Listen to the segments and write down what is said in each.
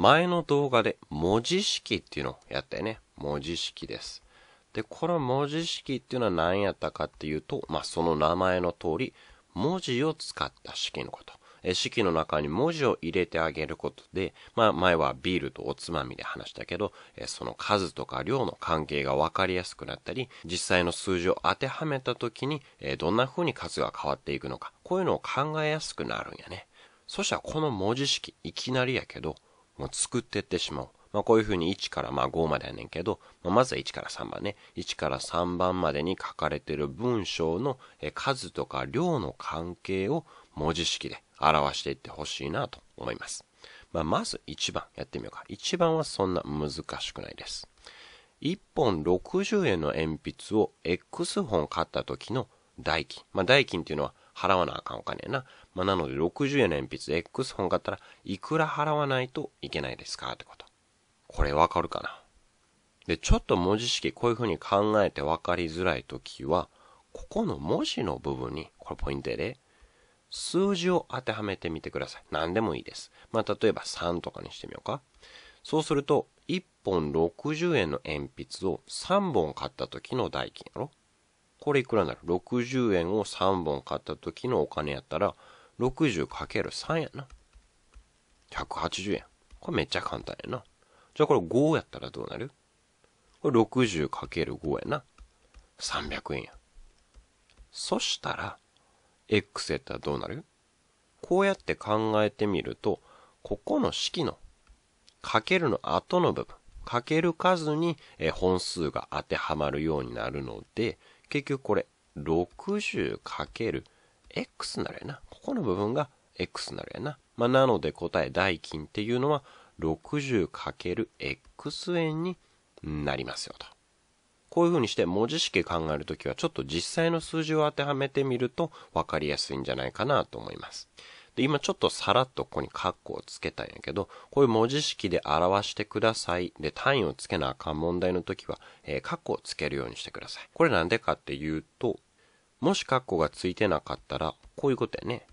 前の動画で文字式っていうのをやったよね。文字式です。で、この文字式っていうのは何やったかっていうと、まあ、その名前の通り、文字を使った式のこと。え式の中に文字を入れてあげることで、まあ、前はビールとおつまみで話したけど、えその数とか量の関係が分かりやすくなったり、実際の数字を当てはめた時に、えどんな風に数が変わっていくのか、こういうのを考えやすくなるんやね。そしたらこの文字式、いきなりやけど、もう作ってってしまう。まあ、こういうふうに1からまあ5までやねんけど、まあ、まずは1から3番ね。1から3番までに書かれている文章の数とか量の関係を文字式で表していってほしいなと思います。まあ、まず1番やってみようか。1番はそんな難しくないです。1本60円の鉛筆を X 本買った時の代金。まあ、代金っていうのは払わなあかんお金やな。まあ、なので60円の鉛筆で X 本買ったらいくら払わないといけないですかってこと。これわかるかなで、ちょっと文字式こういう風に考えてわかりづらいときは、ここの文字の部分に、これポイントで、数字を当てはめてみてください。何でもいいです。まあ、例えば3とかにしてみようか。そうすると、1本60円の鉛筆を3本買った時の代金やろこれいくらになる ?60 円を3本買った時のお金やったら、60×3 やな。180円。これめっちゃ簡単やな。じゃあこれ5やったらどうなるこれ 60×5 やな。300円や。そしたら、x やったらどうなるこうやって考えてみると、ここの式の、かけるの後の部分、かける数に本数が当てはまるようになるので、結局これ、60×x になるやな。ここの部分が x になるやな。まあ、なので答え代金っていうのは 60×x 円になりますよと。こういうふうにして文字式考えるときはちょっと実際の数字を当てはめてみると分かりやすいんじゃないかなと思います。で、今ちょっとさらっとここにカッコをつけたんやけど、こういう文字式で表してください。で、単位をつけなあかん問題の時は、えー、カッコをつけるようにしてください。これなんでかっていうと、もしカッコがついてなかったら、こういうことやね。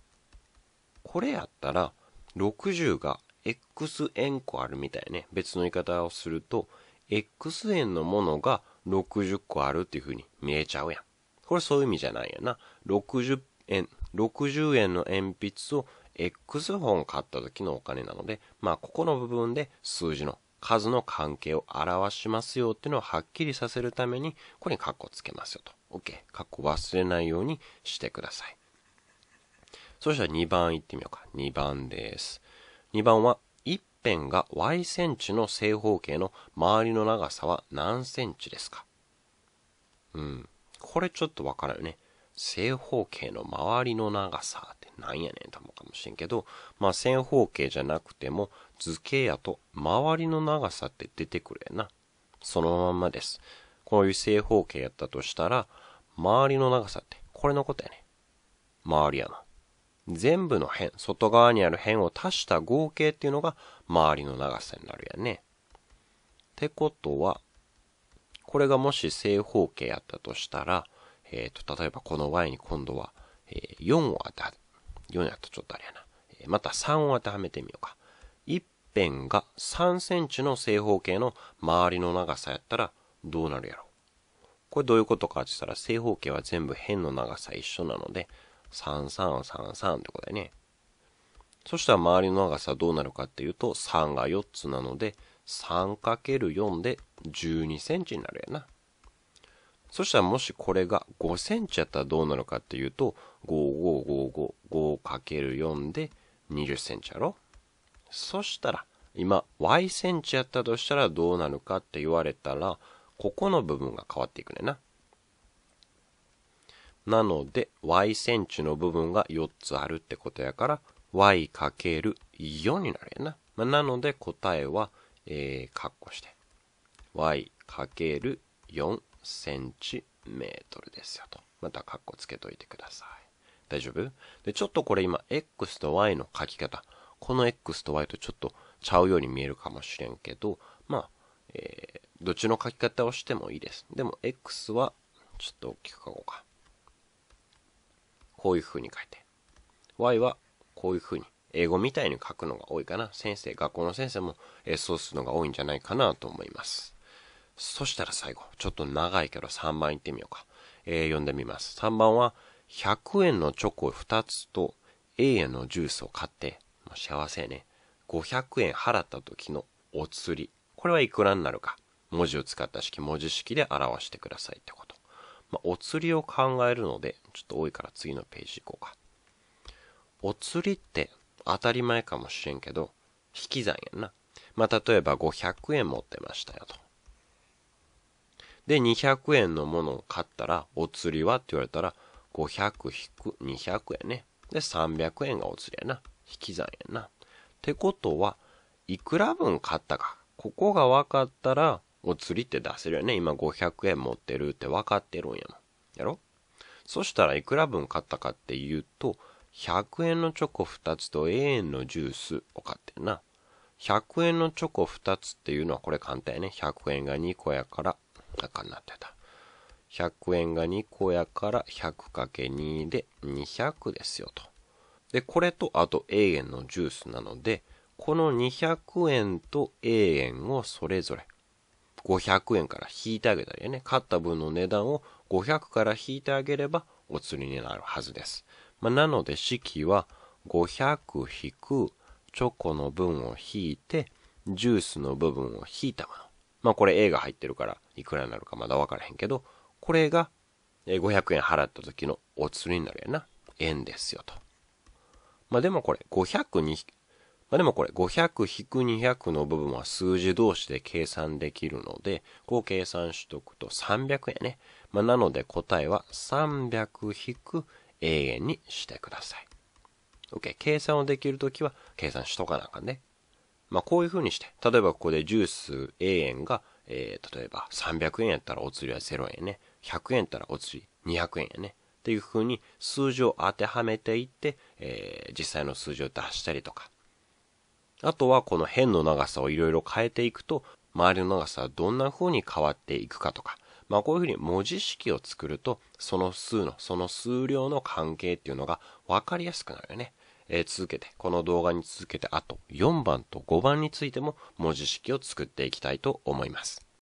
これやったら、60が x 円個あるみたいね。別の言い方をすると、x 円のものが60個あるっていう風に見えちゃうやん。これそういう意味じゃないやな。60円、60円の鉛筆を X 本買った時のお金なので、まあ、ここの部分で数字の数の関係を表しますよっていうのをはっきりさせるために、ここにカッコつけますよと。OK。カッコ忘れないようにしてください。そしたら2番いってみようか。2番です。2番は、一辺が y センチの正方形の周りの長さは何センチですかうん。これちょっとわからんよね。正方形の周りの長さってなんやねんと思うかもしれんけど、まあ正方形じゃなくても図形やと周りの長さって出てくるやな。そのまんまです。こういう正方形やったとしたら、周りの長さってこれのことやね。周りやな。全部の辺、外側にある辺を足した合計っていうのが周りの長さになるやね。ってことは、これがもし正方形やったとしたら、えっ、ー、と、例えばこの y に今度は、えー、4を当てはめ、4やとちょっとあれやな。えー、また3を当てはめてみようか。一辺が3センチの正方形の周りの長さやったらどうなるやろう。これどういうことかって言ったら正方形は全部辺の長さ一緒なので、3333ってことだよね。そしたら周りの長さどうなるかっていうと、3が4つなので、3×4 で12センチになるやな。そしたらもしこれが5センチやったらどうなるかっていうと、5555、5×4 で20センチやろそしたら、今、y センチやったとしたらどうなるかって言われたら、ここの部分が変わっていくねんな。なので、y センチの部分が4つあるってことやから、y×4 になるやな。まあ、なので、答えは、えー、括弧して、y×4 センチメートルですよと。またカッコつけといてください。大丈夫で、ちょっとこれ今、x と y の書き方。この x と y とちょっとちゃうように見えるかもしれんけど、まあ、えー、どっちの書き方をしてもいいです。でも、x は、ちょっと大きく書こうか。こういう風に書いて。y は、こういう風に。英語みたいに書くのが多いかな。先生、学校の先生も、えー、そうするのが多いんじゃないかなと思います。そしたら最後、ちょっと長いけど3番いってみようか。えー、読んでみます。3番は、100円のチョコ2つと A 円のジュースを買って、ま幸せね。500円払った時のお釣り。これはいくらになるか。文字を使った式、文字式で表してくださいってこと。まあ、お釣りを考えるので、ちょっと多いから次のページ行こうか。お釣りって当たり前かもしれんけど、引き算やんな。まあ、例えば500円持ってましたよと。で、200円のものを買ったら、お釣りはって言われたら、500引く200円ね。で、300円がお釣りやな。引き算やな。ってことは、いくら分買ったか。ここが分かったら、お釣りって出せるよね。今500円持ってるって分かってるんやもん。やろそしたらいくら分買ったかっていうと、100円のチョコ2つと永遠のジュースを買ってんな。100円のチョコ2つっていうのはこれ簡単やね。100円が2個やから赤になってた。100円が2個やから 100×2 で200ですよと。で、これとあと A 円のジュースなので、この200円と A 円をそれぞれ500円から引いてあげたりね、買った分の値段を500から引いてあげればお釣りになるはずです。まあ、なので式は500引くチョコの分を引いてジュースの部分を引いたもの。まあこれ A が入ってるからいくらになるかまだわからへんけど、これが500円払った時のお釣りになるやな。円ですよと。まあでもこれ500に、まあでもこれ500引く200の部分は数字同士で計算できるので、こう計算しとくと300円ね。まあなので答えは300引く永遠にしてください。OK。計算をできるときは計算しとかなあかんね。まあ、こういうふうにして、例えばここでジュース A 円が、えー、例えば300円やったらお釣りは0円ね。100円やったらお釣り200円やね。っていうふうに数字を当てはめていって、えー、実際の数字を出したりとか。あとはこの辺の長さをいろいろ変えていくと、周りの長さはどんな風に変わっていくかとか。まあこういうふうに文字式を作ると、その数の、その数量の関係っていうのが分かりやすくなるよね。えー、続けて、この動画に続けてあと4番と5番についても文字式を作っていきたいと思います。